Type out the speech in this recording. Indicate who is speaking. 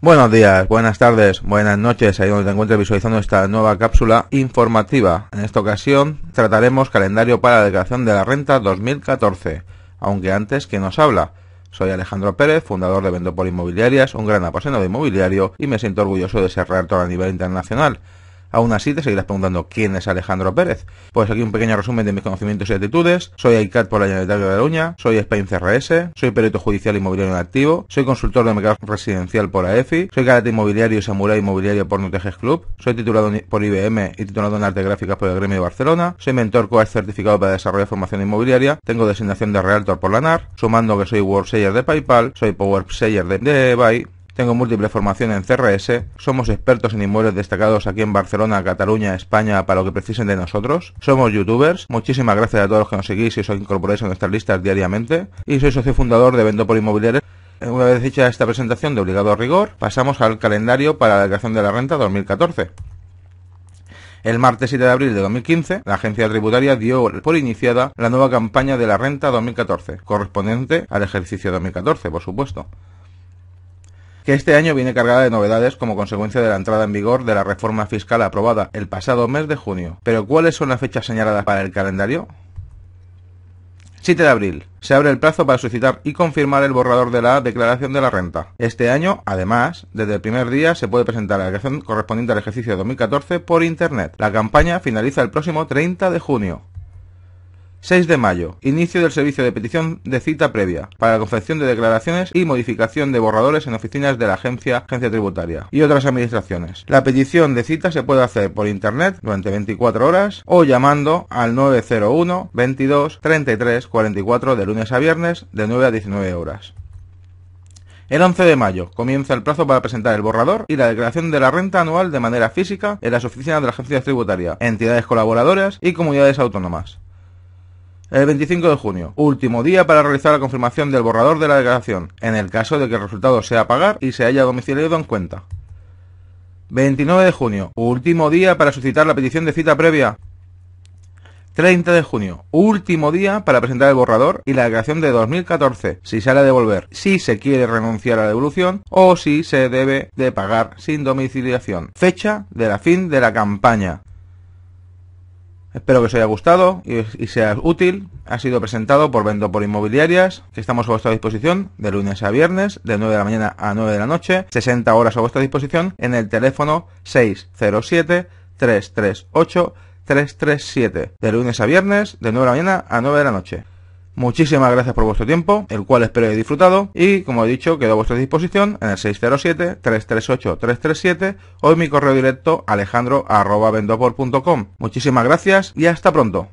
Speaker 1: Buenos días, buenas tardes, buenas noches, ahí donde te encuentres visualizando esta nueva cápsula informativa. En esta ocasión trataremos calendario para la declaración de la renta 2014, aunque antes, que nos habla? Soy Alejandro Pérez, fundador de Vendopol Inmobiliarias, un gran apasionado inmobiliario y me siento orgulloso de ser rector a nivel internacional. Aún así te seguirás preguntando quién es Alejandro Pérez. Pues aquí un pequeño resumen de mis conocimientos y actitudes. Soy ICAT por la Generalitat de Cataluña, soy Spain CRS, soy perito judicial inmobiliario en activo, soy consultor de mercado residencial por la EFI soy carácter inmobiliario y samurai inmobiliario por Nutejes Club, soy titulado por IBM y titulado en arte gráficas por el Gremio de Barcelona, soy mentor coach certificado para desarrollo formación inmobiliaria, tengo designación de Realtor por la NAR, sumando que soy World de PayPal, soy Power Seller de, eBay tengo múltiple formación en CRS, somos expertos en inmuebles destacados aquí en Barcelona, Cataluña, España, para lo que precisen de nosotros. Somos youtubers, muchísimas gracias a todos los que nos seguís y os incorporáis a nuestras listas diariamente. Y soy socio fundador de por Inmobiliarios. Eh, una vez hecha esta presentación de obligado rigor, pasamos al calendario para la declaración de la renta 2014. El martes 7 de abril de 2015, la agencia tributaria dio por iniciada la nueva campaña de la renta 2014, correspondiente al ejercicio 2014, por supuesto que este año viene cargada de novedades como consecuencia de la entrada en vigor de la reforma fiscal aprobada el pasado mes de junio. Pero ¿cuáles son las fechas señaladas para el calendario? 7 de abril. Se abre el plazo para solicitar y confirmar el borrador de la declaración de la renta. Este año, además, desde el primer día se puede presentar la declaración correspondiente al ejercicio 2014 por Internet. La campaña finaliza el próximo 30 de junio. 6 de mayo. Inicio del servicio de petición de cita previa para la confección de declaraciones y modificación de borradores en oficinas de la agencia, agencia tributaria y otras administraciones. La petición de cita se puede hacer por internet durante 24 horas o llamando al 901 22 33 44 de lunes a viernes de 9 a 19 horas. El 11 de mayo comienza el plazo para presentar el borrador y la declaración de la renta anual de manera física en las oficinas de la agencia tributaria, entidades colaboradoras y comunidades autónomas. El 25 de junio, último día para realizar la confirmación del borrador de la declaración, en el caso de que el resultado sea pagar y se haya domiciliado en cuenta. 29 de junio, último día para suscitar la petición de cita previa. 30 de junio, último día para presentar el borrador y la declaración de 2014, si sale a devolver, si se quiere renunciar a la devolución o si se debe de pagar sin domiciliación. Fecha de la fin de la campaña, Espero que os haya gustado y, sea útil. Ha sido presentado por Vendo por Inmobiliarias, estamos a vuestra disposición de lunes a viernes, de 9 de la mañana a 9 de la noche, 60 horas a vuestra disposición en el teléfono 607-338-337, de lunes a viernes, de 9 de la mañana a 9 de la noche. Muchísimas gracias por vuestro tiempo, el cual espero hayáis disfrutado y, como he dicho, quedo a vuestra disposición en el 607-338-337 o en mi correo directo alejandro.vendopor.com. Muchísimas gracias y hasta pronto.